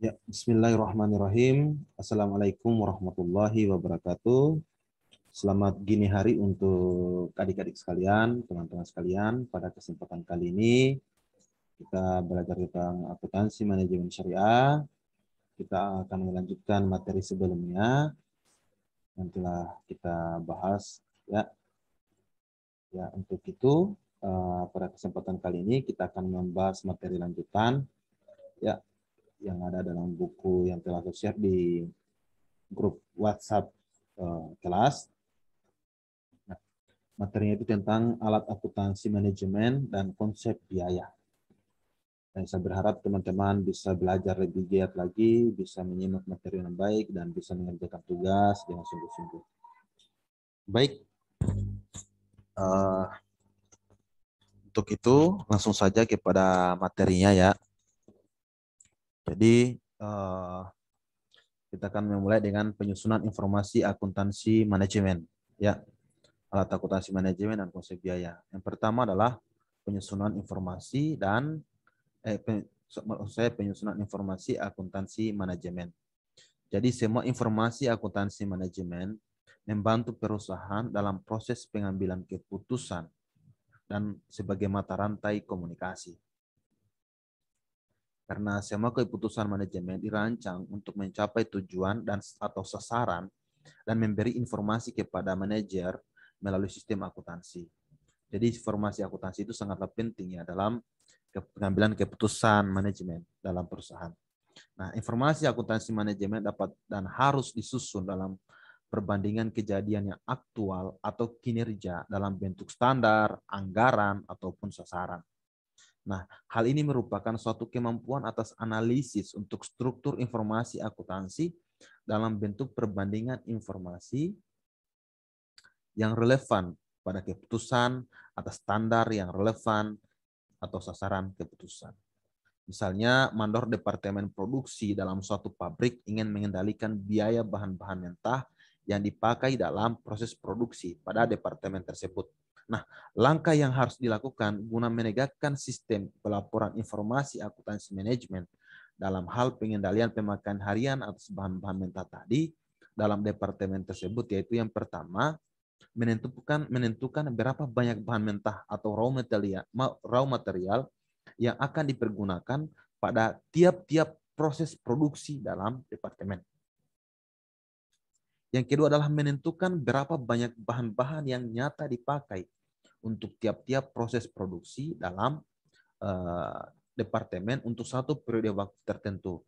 Ya, bismillahirrahmanirrahim. Assalamualaikum warahmatullahi wabarakatuh. Selamat gini hari untuk adik-adik sekalian, teman-teman sekalian. Pada kesempatan kali ini kita belajar tentang akuntansi manajemen syariah. Kita akan melanjutkan materi sebelumnya. yang telah kita bahas ya. Ya, untuk itu eh, pada kesempatan kali ini kita akan membahas materi lanjutan ya yang ada dalam buku yang telah saya share di grup WhatsApp uh, kelas. Nah, materinya itu tentang alat akuntansi manajemen dan konsep biaya. Dan saya berharap teman-teman bisa belajar lebih giat lagi, bisa menyimak materi yang baik, dan bisa mengerjakan tugas dengan sungguh-sungguh. Baik, uh, untuk itu langsung saja kepada materinya ya. Jadi uh, kita akan memulai dengan penyusunan informasi akuntansi manajemen. Ya, alat akuntansi manajemen dan konsep biaya. Yang pertama adalah penyusunan informasi dan eh, pen, saya penyusunan informasi akuntansi manajemen. Jadi semua informasi akuntansi manajemen membantu perusahaan dalam proses pengambilan keputusan dan sebagai mata rantai komunikasi. Karena semua keputusan manajemen dirancang untuk mencapai tujuan dan atau sasaran dan memberi informasi kepada manajer melalui sistem akuntansi. Jadi informasi akuntansi itu sangatlah penting ya dalam pengambilan keputusan manajemen dalam perusahaan. Nah, informasi akuntansi manajemen dapat dan harus disusun dalam perbandingan kejadian yang aktual atau kinerja dalam bentuk standar, anggaran, ataupun sasaran. Nah, hal ini merupakan suatu kemampuan atas analisis untuk struktur informasi akuntansi dalam bentuk perbandingan informasi yang relevan pada keputusan atas standar yang relevan atau sasaran keputusan. Misalnya, mandor departemen produksi dalam suatu pabrik ingin mengendalikan biaya bahan-bahan mentah yang dipakai dalam proses produksi pada departemen tersebut. Nah, langkah yang harus dilakukan guna menegakkan sistem pelaporan informasi akuntansi manajemen dalam hal pengendalian pemakaian harian atas bahan-bahan mentah tadi dalam departemen tersebut yaitu yang pertama menentukan menentukan berapa banyak bahan mentah atau raw material raw material yang akan dipergunakan pada tiap-tiap proses produksi dalam departemen. Yang kedua adalah menentukan berapa banyak bahan-bahan yang nyata dipakai untuk tiap-tiap proses produksi dalam uh, departemen untuk satu periode waktu tertentu.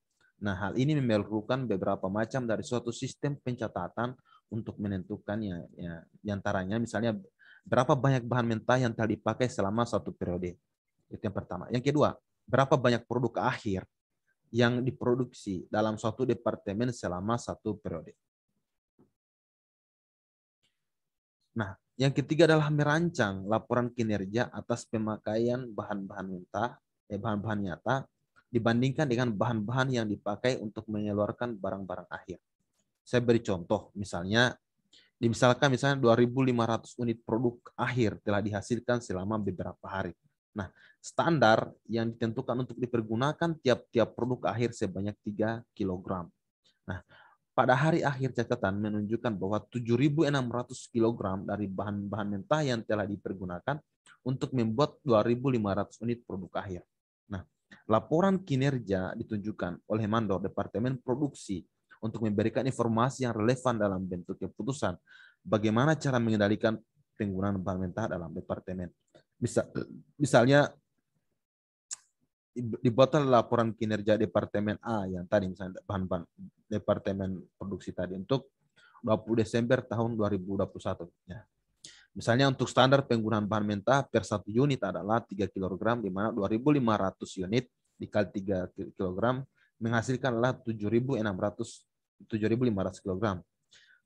Nah, hal ini memerlukan beberapa macam dari suatu sistem pencatatan untuk menentukannya, ya, ya antaranya misalnya berapa banyak bahan mentah yang telah dipakai selama satu periode. Itu yang pertama. Yang kedua, berapa banyak produk akhir yang diproduksi dalam suatu departemen selama satu periode. Nah, yang ketiga adalah merancang laporan kinerja atas pemakaian bahan-bahan mentah, eh, bahan-bahan nyata dibandingkan dengan bahan-bahan yang dipakai untuk mengeluarkan barang-barang akhir. Saya beri contoh, misalnya misalkan misalnya 2.500 unit produk akhir telah dihasilkan selama beberapa hari. Nah, standar yang ditentukan untuk dipergunakan tiap-tiap produk akhir sebanyak 3 kg. Nah, pada hari akhir catatan menunjukkan bahwa 7.600 kg dari bahan-bahan mentah yang telah dipergunakan untuk membuat 2.500 unit produk akhir. Nah, laporan kinerja ditunjukkan oleh mandor Departemen Produksi untuk memberikan informasi yang relevan dalam bentuk keputusan bagaimana cara mengendalikan penggunaan bahan mentah dalam departemen. misalnya dibuatlah laporan kinerja Departemen A yang tadi misalnya bahan-bahan Departemen Produksi tadi untuk 20 Desember tahun 2021. Ya. Misalnya untuk standar penggunaan bahan mentah per satu unit adalah 3 kg di mana 2.500 unit dikali 3 kg menghasilkan adalah 7.600 7.500 kg.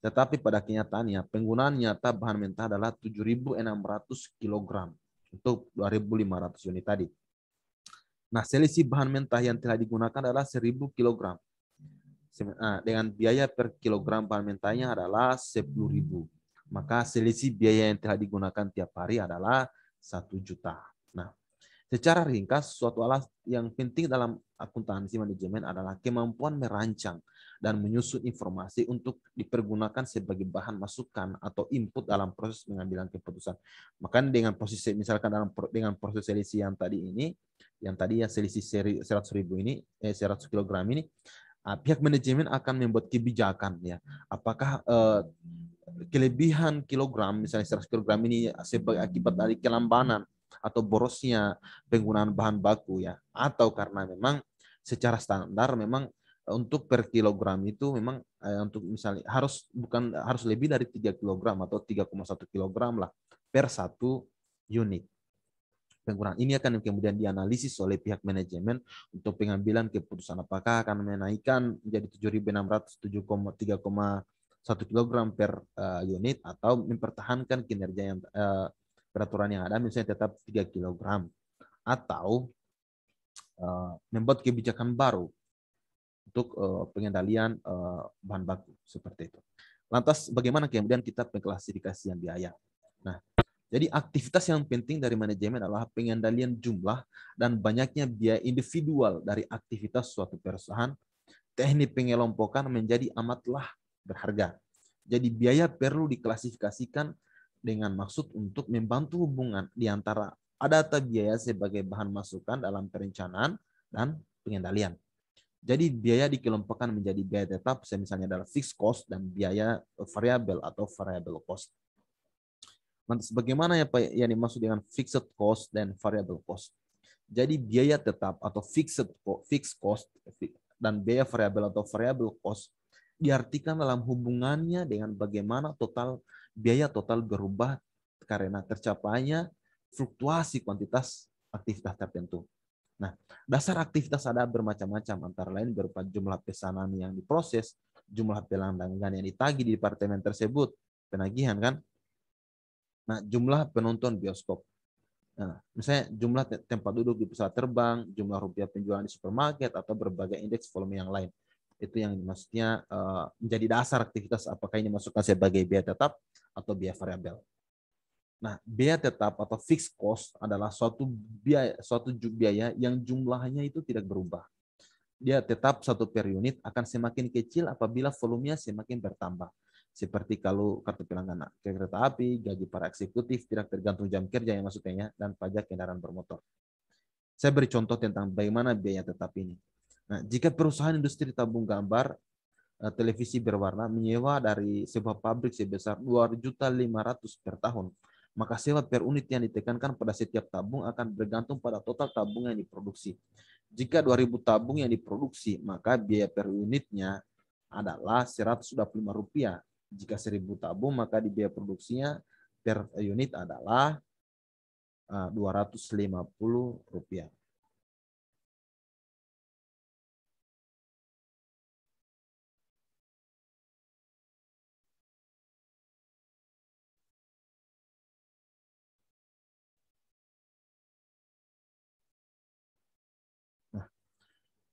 Tetapi pada kenyataannya penggunaan nyata bahan mentah adalah 7.600 kg untuk 2.500 unit tadi. Nah, selisih bahan mentah yang telah digunakan adalah 1000 kg. Ah, dengan biaya per kilogram bahan mentahnya adalah 10.000. Maka selisih biaya yang telah digunakan tiap hari adalah 1 juta. Secara ringkas, suatu alas yang penting dalam akuntansi manajemen adalah kemampuan merancang dan menyusun informasi untuk dipergunakan sebagai bahan masukan atau input dalam proses pengambilan keputusan. Maka dengan posisi misalkan dalam dengan proses selisih yang tadi ini, yang tadi ya selisih seri 100 ribu ini, eh, 100 kilogram ini, ah, pihak manajemen akan membuat kebijakan ya. Apakah eh, kelebihan kilogram misalnya seratus kilogram ini sebagai akibat dari kelambanan atau borosnya penggunaan bahan baku ya atau karena memang secara standar memang e, untuk per kilogram itu memang eh, untuk misalnya harus bukan harus lebih dari 3 kilogram atau 3,1 kilogram lah per satu unit penggunaan ini akan kemudian dianalisis oleh pihak manajemen untuk pengambilan keputusan apakah akan menaikkan menjadi 7.600 7,3,1 kg per uh, unit atau mempertahankan kinerja yang uh, peraturan yang ada misalnya tetap 3 kg atau uh, membuat kebijakan baru untuk uh, pengendalian uh, bahan baku seperti itu. Lantas bagaimana kemudian kita pengklasifikasian biaya? Nah, jadi aktivitas yang penting dari manajemen adalah pengendalian jumlah dan banyaknya biaya individual dari aktivitas suatu perusahaan. Teknik pengelompokan menjadi amatlah berharga. Jadi biaya perlu diklasifikasikan dengan maksud untuk membantu hubungan di antara ada biaya sebagai bahan masukan dalam perencanaan dan pengendalian. Jadi biaya dikelompokkan menjadi biaya tetap, misalnya adalah fixed cost dan biaya variable atau variable cost. Lantas nah, bagaimana ya Pak yang dimaksud dengan fixed cost dan variable cost? Jadi biaya tetap atau fixed fixed cost dan biaya variable atau variable cost diartikan dalam hubungannya dengan bagaimana total biaya total berubah karena tercapainya fluktuasi kuantitas aktivitas tertentu. Nah, dasar aktivitas ada bermacam-macam, antara lain berupa jumlah pesanan yang diproses, jumlah pelanggan yang ditagi di departemen tersebut, penagihan kan? Nah, jumlah penonton bioskop. Nah, misalnya jumlah tempat duduk di pesawat terbang, jumlah rupiah penjualan di supermarket, atau berbagai indeks volume yang lain. Itu yang maksudnya eh, menjadi dasar aktivitas apakah ini masukkan sebagai biaya tetap atau biaya variabel. Nah, biaya tetap atau fixed cost adalah suatu biaya suatu biaya yang jumlahnya itu tidak berubah. Dia tetap satu per unit akan semakin kecil apabila volumenya semakin bertambah. Seperti kalau kartu pelanggan kereta api, gaji para eksekutif tidak tergantung jam kerja yang masuknya ya, dan pajak kendaraan bermotor. Saya beri contoh tentang bagaimana biaya tetap ini. Nah, jika perusahaan industri tabung gambar Eh, televisi berwarna menyewa dari sebuah pabrik sebesar 2.500 per tahun. Maka sewa per unit yang ditekankan pada setiap tabung akan bergantung pada total tabung yang diproduksi. Jika 2.000 tabung yang diproduksi, maka biaya per unitnya adalah Rp125. Jika 1.000 tabung, maka di biaya produksinya per unit adalah eh, Rp250.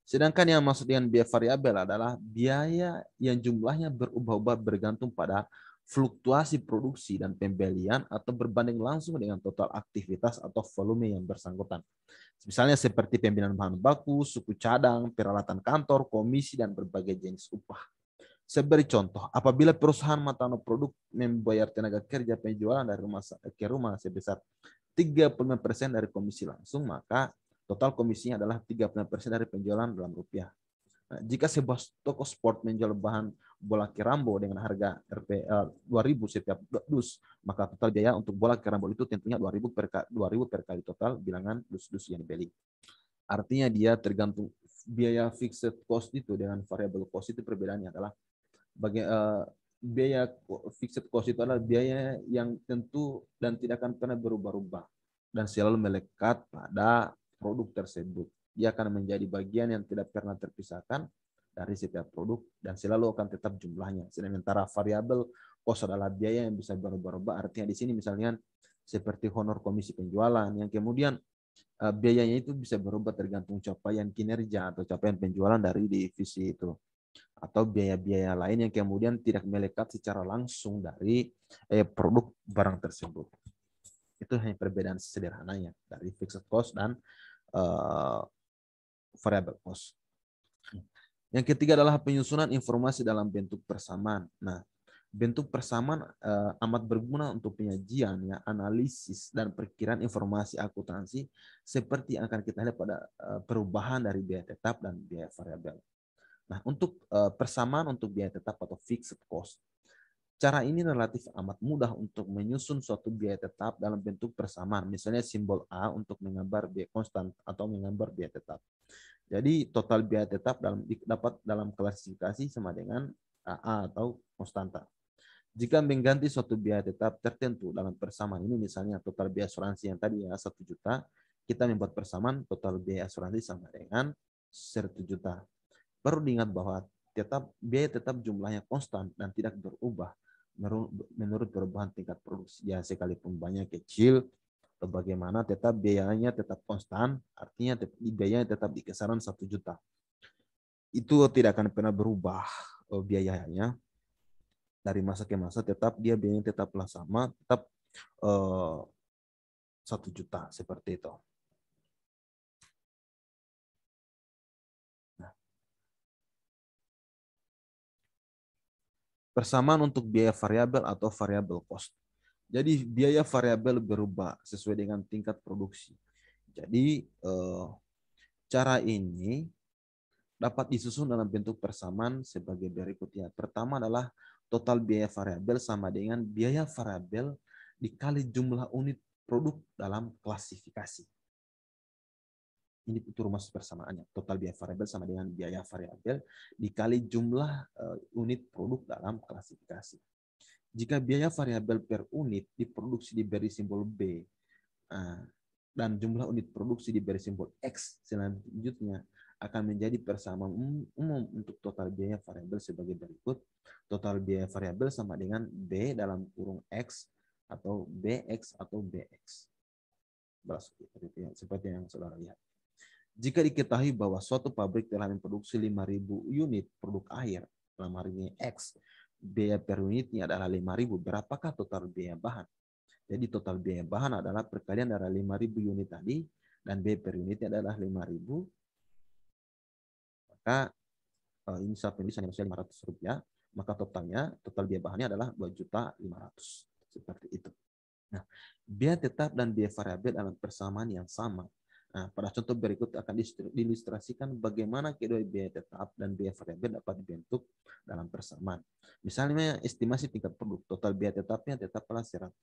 Sedangkan yang maksud dengan biaya variabel adalah biaya yang jumlahnya berubah-ubah bergantung pada fluktuasi produksi dan pembelian atau berbanding langsung dengan total aktivitas atau volume yang bersangkutan. Misalnya seperti pembinaan bahan baku, suku cadang, peralatan kantor, komisi, dan berbagai jenis upah. Saya contoh, apabila perusahaan Matano Produk membayar tenaga kerja penjualan dari rumah ke rumah sebesar 35% dari komisi langsung, maka Total komisinya adalah 30% dari penjualan dalam rupiah. Nah, jika sebuah toko sport menjual bahan bola kerambo dengan harga Rp 2000 eh, setiap dus, maka total biaya untuk bola kerambo itu tentunya 2000 per 2000 per kali total bilangan dus-dus yang dibeli. Artinya dia tergantung biaya fixed cost itu dengan variable cost itu perbedaannya adalah bagi uh, biaya fixed cost itu adalah biaya yang tentu dan tidak akan pernah berubah-ubah dan selalu melekat pada produk tersebut. Dia akan menjadi bagian yang tidak pernah terpisahkan dari setiap produk dan selalu akan tetap jumlahnya. Sementara variabel kos adalah biaya yang bisa berubah-ubah. Artinya di sini misalnya seperti honor komisi penjualan yang kemudian eh, biayanya itu bisa berubah tergantung capaian kinerja atau capaian penjualan dari divisi itu atau biaya-biaya lain yang kemudian tidak melekat secara langsung dari eh, produk barang tersebut. Itu hanya perbedaan sederhananya dari fixed cost dan uh, eh, variable cost. Yang ketiga adalah penyusunan informasi dalam bentuk persamaan. Nah, bentuk persamaan uh, amat berguna untuk penyajian, ya, analisis dan perkiraan informasi akuntansi seperti yang akan kita lihat pada uh, perubahan dari biaya tetap dan biaya variabel. Nah, untuk uh, persamaan untuk biaya tetap atau fixed cost Cara ini relatif amat mudah untuk menyusun suatu biaya tetap dalam bentuk persamaan, Misalnya simbol A untuk menggambar biaya konstan atau menggambar biaya tetap. Jadi total biaya tetap dalam dapat dalam klasifikasi sama dengan A atau konstanta. Jika mengganti suatu biaya tetap tertentu dalam persamaan ini misalnya total biaya asuransi yang tadi ya 1 juta, kita membuat persamaan total biaya asuransi sama dengan 1 juta. Perlu diingat bahwa tetap biaya tetap jumlahnya konstan dan tidak berubah menurut perubahan tingkat produksi ya sekalipun banyak kecil atau bagaimana tetap biayanya tetap konstan artinya biayanya tetap di kisaran satu juta itu tidak akan pernah berubah eh, biayanya dari masa ke masa tetap dia biayanya tetaplah sama tetap eh, satu juta seperti itu Persamaan untuk biaya variabel atau variabel cost. Jadi biaya variabel berubah sesuai dengan tingkat produksi. Jadi eh, cara ini dapat disusun dalam bentuk persamaan sebagai berikut ya. Pertama adalah total biaya variabel sama dengan biaya variabel dikali jumlah unit produk dalam klasifikasi ini itu rumus persamaannya total biaya variabel sama dengan biaya variabel dikali jumlah eh, unit produk dalam klasifikasi. Jika biaya variabel per unit diproduksi diberi simbol B eh, dan jumlah unit produksi diberi simbol X selanjutnya akan menjadi persamaan um, umum untuk total biaya variabel sebagai berikut. Total biaya variabel sama dengan B dalam kurung X atau BX atau BX. Seperti yang saudara lihat. Jika diketahui bahwa suatu pabrik telah memproduksi 5.000 unit produk air dalam hari ini X, biaya per unitnya adalah 5.000, berapakah total biaya bahan? Jadi total biaya bahan adalah perkalian dari 5.000 unit tadi, dan biaya per unitnya adalah 5.000. Maka uh, ini saya penulis hanya 500 rupiah, maka totalnya, total biaya bahannya adalah 2.500. Seperti itu. Nah, biaya tetap dan biaya variabel dalam persamaan yang sama. Nah, pada contoh berikut akan diilustrasikan bagaimana kedua biaya tetap dan biaya variabel dapat dibentuk dalam persamaan. Misalnya estimasi tingkat produk, total biaya tetapnya tetaplah 100.000.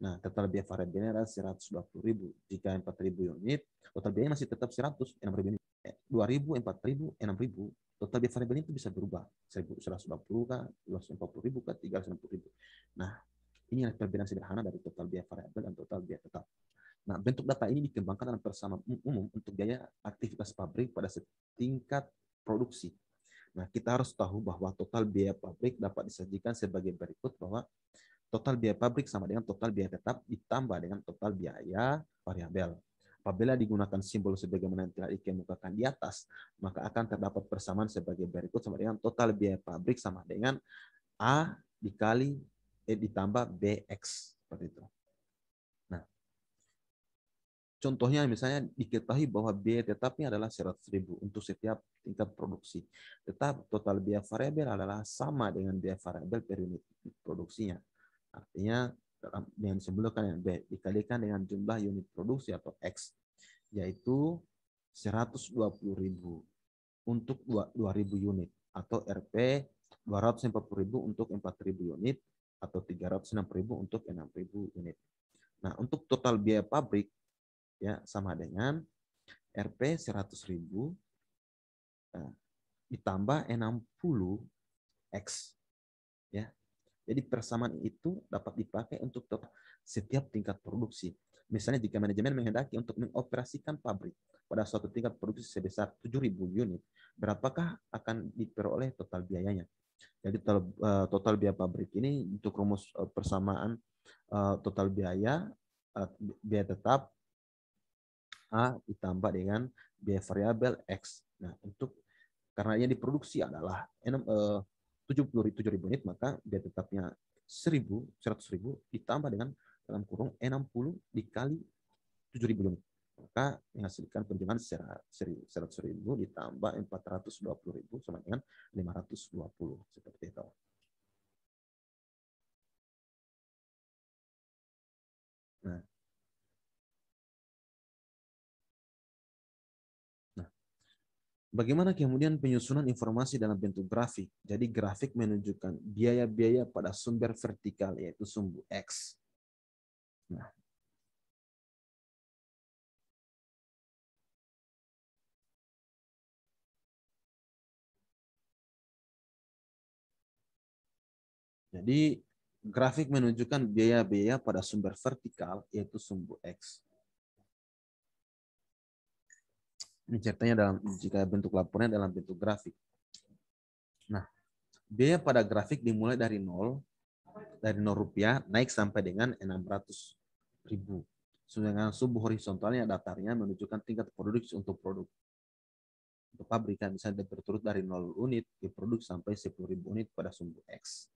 Nah, total biaya variabelnya adalah 120.000. Jika 4.000 unit, total biaya masih tetap 100, 6.000 unit. 2.000, 4.000, 6.000. Total biaya variabelnya itu bisa berubah. 1.120 kah, 240.000 kah, 360.000. Nah, adalah perbedaan sederhana dari total biaya variabel dan total biaya tetap. Nah, bentuk data ini dikembangkan dalam persamaan umum untuk biaya aktivitas pabrik pada setingkat produksi. Nah, kita harus tahu bahwa total biaya pabrik dapat disajikan sebagai berikut bahwa total biaya pabrik sama dengan total biaya tetap ditambah dengan total biaya variabel. Apabila digunakan simbol sebagaimana yang telah dikemukakan di atas, maka akan terdapat persamaan sebagai berikut sama dengan total biaya pabrik sama dengan A dikali E ditambah BX. Seperti itu. Contohnya misalnya diketahui bahwa biaya tetapnya adalah 100.000 untuk setiap tingkat produksi. Tetap total biaya variabel adalah sama dengan biaya variabel per unit produksinya. Artinya dalam dengan kan yang dikalikan dengan jumlah unit produksi atau X yaitu 120.000 untuk 2.000 unit atau RP 240.000 untuk 4.000 unit atau 360.000 untuk 6.000 unit. Nah, untuk total biaya pabrik ya sama dengan RP 100.000 ribu eh, ditambah 60 X ya. Jadi persamaan itu dapat dipakai untuk setiap tingkat produksi. Misalnya jika manajemen menghendaki untuk mengoperasikan pabrik pada suatu tingkat produksi sebesar 7.000 unit, berapakah akan diperoleh total biayanya? Jadi total, eh, total biaya pabrik ini untuk rumus eh, persamaan total biaya biaya tetap A ditambah dengan biaya variabel X. Nah, untuk karena yang diproduksi adalah eh, tujuh ribu unit, maka biaya tetapnya seratus ribu ditambah dengan dalam kurung 60 dikali ribu unit. Maka menghasilkan penjualan 100.000 ditambah ribu sama dengan 520 seperti itu. Bagaimana kemudian penyusunan informasi dalam bentuk grafik? Jadi grafik menunjukkan biaya-biaya pada sumber vertikal yaitu sumbu X. Nah. Jadi grafik menunjukkan biaya-biaya pada sumber vertikal yaitu sumbu X. ceritanya dalam jika bentuk laporannya dalam bentuk grafik. Nah, biaya pada grafik dimulai dari nol dari nol rupiah naik sampai dengan 600 ribu. Sedangkan sumbu horizontalnya datarnya menunjukkan tingkat produksi untuk produk. Untuk pabrikan bisa berturut dari nol unit diproduksi sampai 10.000 unit pada sumbu X.